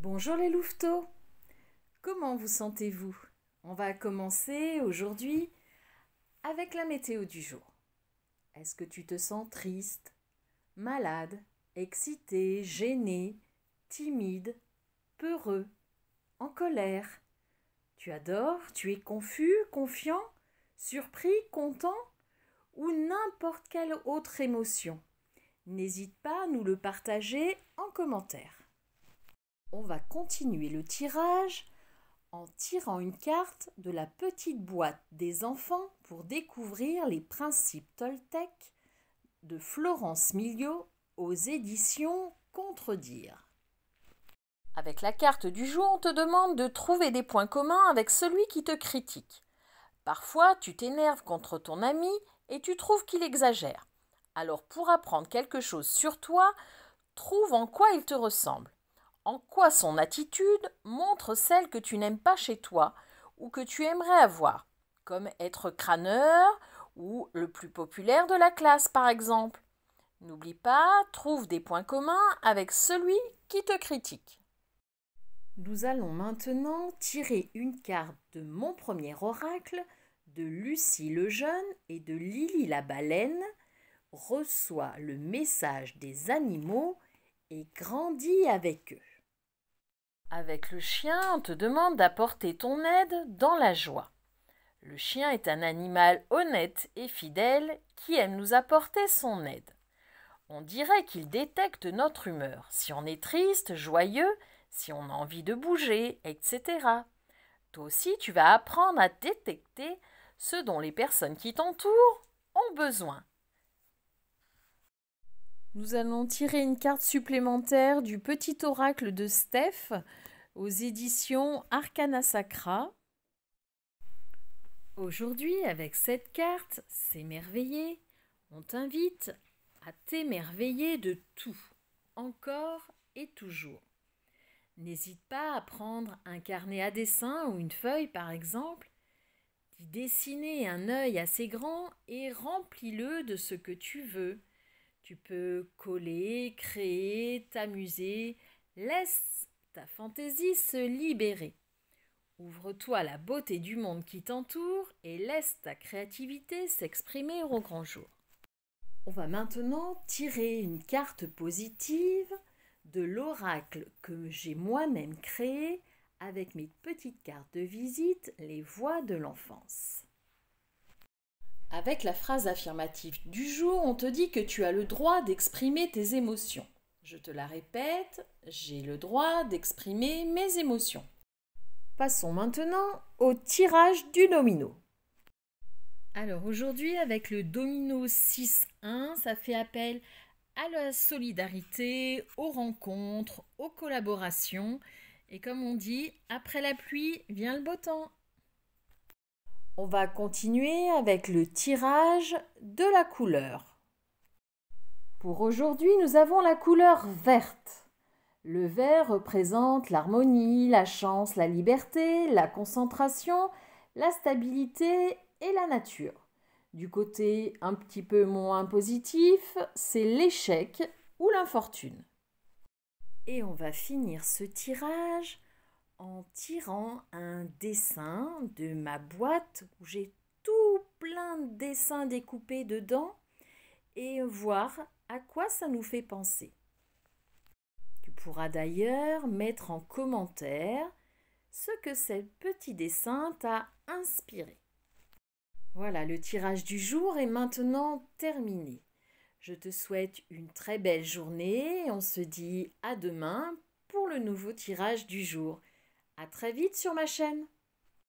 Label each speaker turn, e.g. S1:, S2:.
S1: Bonjour les louveteaux Comment vous sentez-vous On va commencer aujourd'hui avec la météo du jour. Est-ce que tu te sens triste, malade, excité, gêné, timide, peureux, en colère Tu adores, tu es confus, confiant, surpris, content ou n'importe quelle autre émotion N'hésite pas à nous le partager en commentaire. On va continuer le tirage en tirant une carte de la petite boîte des enfants pour découvrir les principes Toltec de Florence Milio aux éditions Contredire. Avec la carte du jour, on te demande de trouver des points communs avec celui qui te critique. Parfois, tu t'énerves contre ton ami et tu trouves qu'il exagère. Alors, pour apprendre quelque chose sur toi, trouve en quoi il te ressemble. En quoi son attitude montre celle que tu n'aimes pas chez toi ou que tu aimerais avoir, comme être crâneur ou le plus populaire de la classe par exemple. N'oublie pas, trouve des points communs avec celui qui te critique. Nous allons maintenant tirer une carte de mon premier oracle, de Lucie le jeune et de Lily la baleine, Reçois le message des animaux et grandis avec eux. Avec le chien, on te demande d'apporter ton aide dans la joie. Le chien est un animal honnête et fidèle qui aime nous apporter son aide. On dirait qu'il détecte notre humeur, si on est triste, joyeux, si on a envie de bouger, etc. Toi aussi, tu vas apprendre à détecter ce dont les personnes qui t'entourent ont besoin. Nous allons tirer une carte supplémentaire du Petit Oracle de Steph aux éditions Arcana Sacra. Aujourd'hui, avec cette carte, S'émerveiller, on t'invite à t'émerveiller de tout, encore et toujours. N'hésite pas à prendre un carnet à dessin ou une feuille par exemple, d'y dessiner un œil assez grand et remplis-le de ce que tu veux. Tu peux coller, créer, t'amuser. Laisse ta fantaisie se libérer. Ouvre-toi à la beauté du monde qui t'entoure et laisse ta créativité s'exprimer au grand jour. On va maintenant tirer une carte positive de l'oracle que j'ai moi-même créé avec mes petites cartes de visite, les voix de l'enfance. Avec la phrase affirmative du jour, on te dit que tu as le droit d'exprimer tes émotions. Je te la répète, j'ai le droit d'exprimer mes émotions. Passons maintenant au tirage du domino. Alors aujourd'hui, avec le domino 6-1, ça fait appel à la solidarité, aux rencontres, aux collaborations. Et comme on dit, après la pluie vient le beau temps. On va continuer avec le tirage de la couleur. Pour aujourd'hui, nous avons la couleur verte. Le vert représente l'harmonie, la chance, la liberté, la concentration, la stabilité et la nature. Du côté un petit peu moins positif, c'est l'échec ou l'infortune. Et on va finir ce tirage en tirant un dessin de ma boîte où j'ai tout plein de dessins découpés dedans et voir à quoi ça nous fait penser. Tu pourras d'ailleurs mettre en commentaire ce que ce petit dessin t'a inspiré. Voilà, le tirage du jour est maintenant terminé. Je te souhaite une très belle journée. et On se dit à demain pour le nouveau tirage du jour. À très vite sur ma chaîne